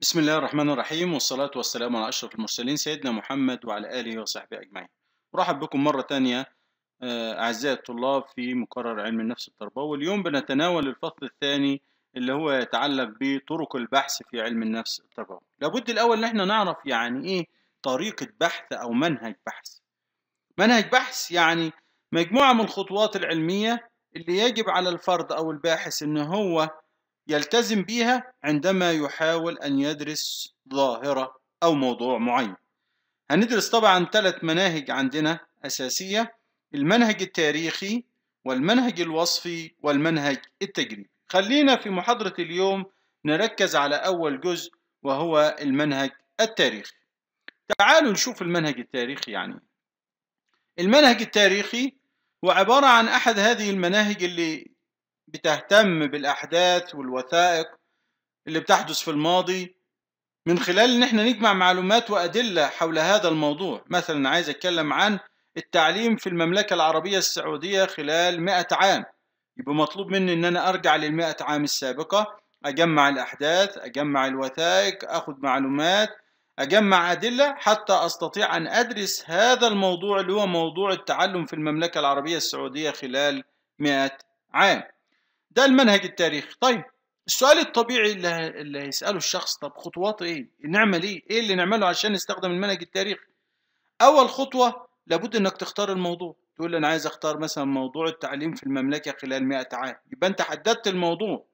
بسم الله الرحمن الرحيم والصلاة والسلام على أشرف المرسلين سيدنا محمد وعلى آله وصحبه أجمعين مرحب بكم مرة تانية آه، أعزائي الطلاب في مقرر علم النفس التربوي واليوم بنتناول الفصل الثاني اللي هو يتعلق بطرق البحث في علم النفس التربوي لابد الأول إن احنا نعرف يعني إيه طريقة بحث أو منهج بحث منهج بحث يعني مجموعة من الخطوات العلمية اللي يجب على الفرد أو الباحث إن هو يلتزم بيها عندما يحاول أن يدرس ظاهرة أو موضوع معين هندرس طبعا ثلاث مناهج عندنا أساسية المنهج التاريخي والمنهج الوصفي والمنهج التجريبي خلينا في محاضرة اليوم نركز على أول جزء وهو المنهج التاريخي تعالوا نشوف المنهج التاريخي يعني المنهج التاريخي هو عبارة عن أحد هذه المناهج اللي بتهتم بالاحداث والوثائق اللي بتحدث في الماضي من خلال ان احنا نجمع معلومات وادله حول هذا الموضوع مثلا عايز اتكلم عن التعليم في المملكه العربيه السعوديه خلال مئة عام يبقى مطلوب مني ان انا ارجع للمئة عام السابقه اجمع الاحداث اجمع الوثائق اخد معلومات اجمع ادله حتى استطيع ان ادرس هذا الموضوع اللي هو موضوع التعلم في المملكه العربيه السعوديه خلال مئة عام ده المنهج التاريخي طيب السؤال الطبيعي اللي, هيساله الشخص طب خطوات ايه نعمل ايه ايه اللي نعمله عشان نستخدم المنهج التاريخي اول خطوه لابد انك تختار الموضوع تقول انا عايز اختار مثلا موضوع التعليم في المملكه خلال 100 عام يبقى انت حددت الموضوع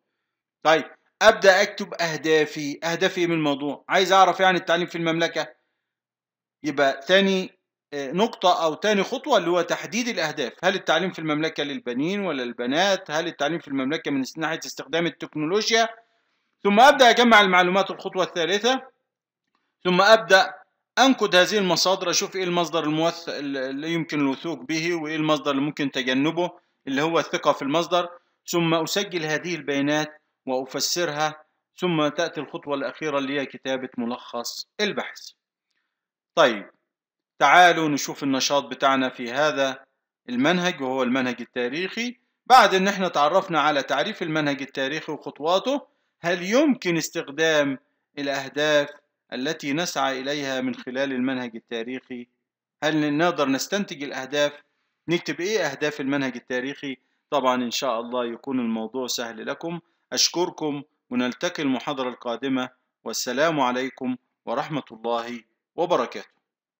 طيب ابدا اكتب اهدافي اهدافي ايه من الموضوع عايز اعرف يعني التعليم في المملكه يبقى ثاني نقطة أو تاني خطوة اللي هو تحديد الأهداف هل التعليم في المملكة للبنين ولا البنات هل التعليم في المملكة من ناحية استخدام التكنولوجيا ثم أبدأ أجمع المعلومات الخطوة الثالثة ثم أبدأ أنقد هذه المصادر أشوف إيه المصدر الموث اللي يمكن الوثوق به وإيه المصدر اللي ممكن تجنبه اللي هو الثقة في المصدر ثم أسجل هذه البيانات وأفسرها ثم تأتي الخطوة الأخيرة اللي هي كتابة ملخص البحث طيب تعالوا نشوف النشاط بتاعنا في هذا المنهج وهو المنهج التاريخي بعد ان احنا تعرفنا على تعريف المنهج التاريخي وخطواته هل يمكن استخدام الاهداف التي نسعى اليها من خلال المنهج التاريخي هل نقدر نستنتج الاهداف نكتب ايه اهداف المنهج التاريخي طبعا ان شاء الله يكون الموضوع سهل لكم اشكركم ونلتقي المحاضره القادمه والسلام عليكم ورحمه الله وبركاته